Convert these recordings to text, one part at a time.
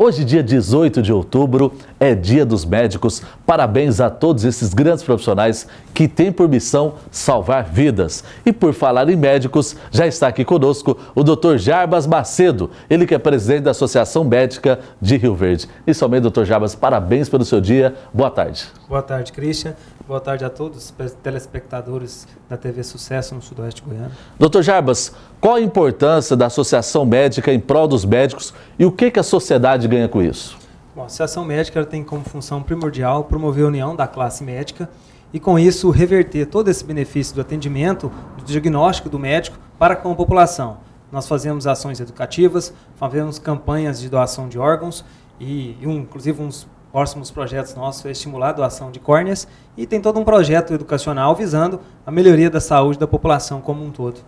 Hoje, dia 18 de outubro, é Dia dos Médicos. Parabéns a todos esses grandes profissionais que têm por missão salvar vidas. E por falar em médicos, já está aqui conosco o Dr. Jarbas Macedo, ele que é presidente da Associação Médica de Rio Verde. somente, Dr. Jarbas, parabéns pelo seu dia. Boa tarde. Boa tarde, Cristian. Boa tarde a todos, telespectadores da TV Sucesso no Sudoeste Goiano. Doutor Jarbas, qual a importância da Associação Médica em prol dos médicos e o que, que a sociedade ganha com isso? Bom, a Associação Médica tem como função primordial promover a união da classe médica e, com isso, reverter todo esse benefício do atendimento, do diagnóstico do médico para com a população. Nós fazemos ações educativas, fazemos campanhas de doação de órgãos e, um, inclusive, uns próximos projetos nossos é estimular a doação de córneas e tem todo um projeto educacional visando a melhoria da saúde da população como um todo.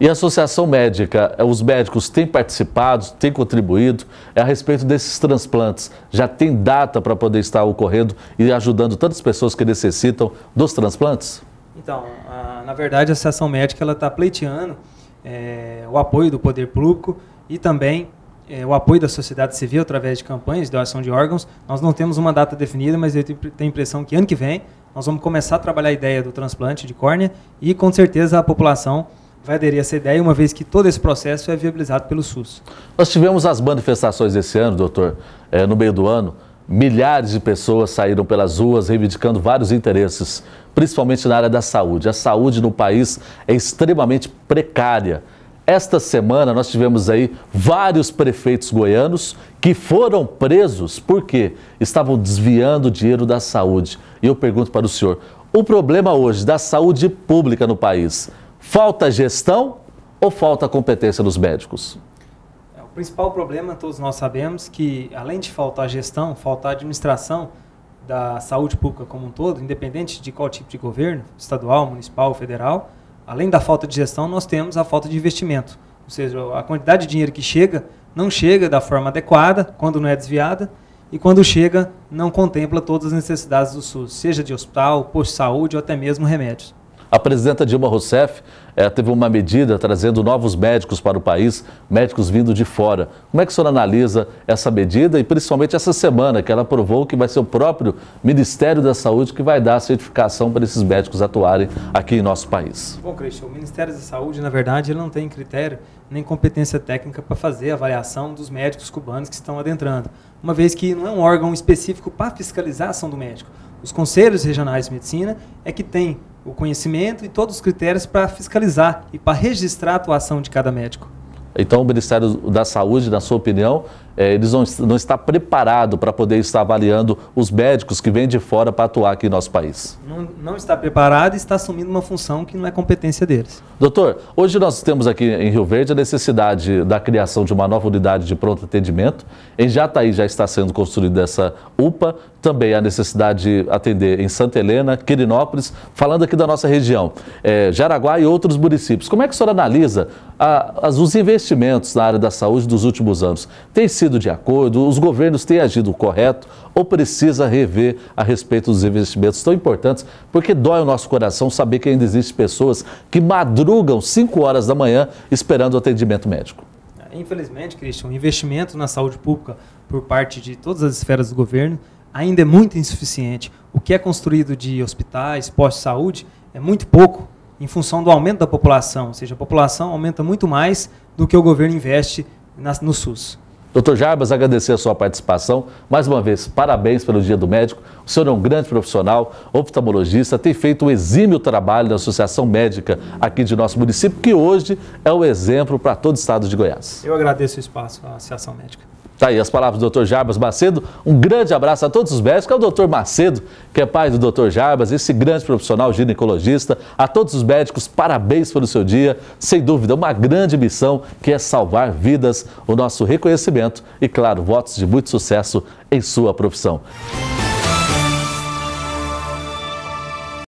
E a Associação Médica, é, os médicos têm participado, têm contribuído é a respeito desses transplantes? Já tem data para poder estar ocorrendo e ajudando tantas pessoas que necessitam dos transplantes? Então, a, na verdade, a Associação Médica está pleiteando é, o apoio do poder público e também é, o apoio da sociedade civil através de campanhas de doação de órgãos. Nós não temos uma data definida, mas eu tenho a impressão que ano que vem nós vamos começar a trabalhar a ideia do transplante de córnea e com certeza a população vai aderir a essa ideia, uma vez que todo esse processo é viabilizado pelo SUS. Nós tivemos as manifestações esse ano, doutor, é, no meio do ano. Milhares de pessoas saíram pelas ruas reivindicando vários interesses, principalmente na área da saúde. A saúde no país é extremamente precária. Esta semana nós tivemos aí vários prefeitos goianos que foram presos porque estavam desviando dinheiro da saúde. E eu pergunto para o senhor: o problema hoje da saúde pública no país, falta gestão ou falta competência dos médicos? É, o principal problema, todos nós sabemos, que além de faltar gestão, faltar administração da saúde pública como um todo, independente de qual tipo de governo, estadual, municipal, federal, além da falta de gestão, nós temos a falta de investimento. Ou seja, a quantidade de dinheiro que chega não chega da forma adequada, quando não é desviada, e quando chega, não contempla todas as necessidades do SUS, seja de hospital, posto de saúde ou até mesmo remédios. A presidenta Dilma Rousseff eh, teve uma medida trazendo novos médicos para o país, médicos vindo de fora. Como é que o senhor analisa essa medida e principalmente essa semana que ela aprovou que vai ser o próprio Ministério da Saúde que vai dar a certificação para esses médicos atuarem aqui em nosso país? Bom, Cristian, o Ministério da Saúde, na verdade, ele não tem critério nem competência técnica para fazer a avaliação dos médicos cubanos que estão adentrando, uma vez que não é um órgão específico para fiscalizar a ação do médico. Os conselhos regionais de medicina é que tem o conhecimento e todos os critérios para fiscalizar e para registrar a atuação de cada médico. Então, o Ministério da Saúde, na sua opinião, é, eles não, não estão preparados para poder estar avaliando os médicos que vêm de fora para atuar aqui no nosso país. Não, não está preparado e está assumindo uma função que não é competência deles. Doutor, hoje nós temos aqui em Rio Verde a necessidade da criação de uma nova unidade de pronto atendimento. Em Jataí já está sendo construída essa UPA, também a necessidade de atender em Santa Helena, Quirinópolis, falando aqui da nossa região, é, Jaraguá e outros municípios. Como é que o senhor analisa a, as, os investimentos na área da saúde dos últimos anos? Tem sido sido de acordo, os governos têm agido correto ou precisa rever a respeito dos investimentos tão importantes, porque dói o nosso coração saber que ainda existem pessoas que madrugam 5 horas da manhã esperando o atendimento médico. Infelizmente, Christian, o investimento na saúde pública por parte de todas as esferas do governo ainda é muito insuficiente. O que é construído de hospitais, postos de saúde, é muito pouco em função do aumento da população, ou seja, a população aumenta muito mais do que o governo investe no SUS. Doutor Jarbas, agradecer a sua participação. Mais uma vez, parabéns pelo Dia do Médico. O senhor é um grande profissional, oftalmologista, tem feito um exímio trabalho na Associação Médica aqui de nosso município, que hoje é o exemplo para todo o estado de Goiás. Eu agradeço o espaço à Associação Médica. Tá aí as palavras do Dr. Jarbas Macedo. Um grande abraço a todos os médicos, é o Dr. Macedo, que é pai do Dr. Jarbas, esse grande profissional ginecologista. A todos os médicos, parabéns pelo seu dia. Sem dúvida, uma grande missão que é salvar vidas. O nosso reconhecimento e, claro, votos de muito sucesso em sua profissão.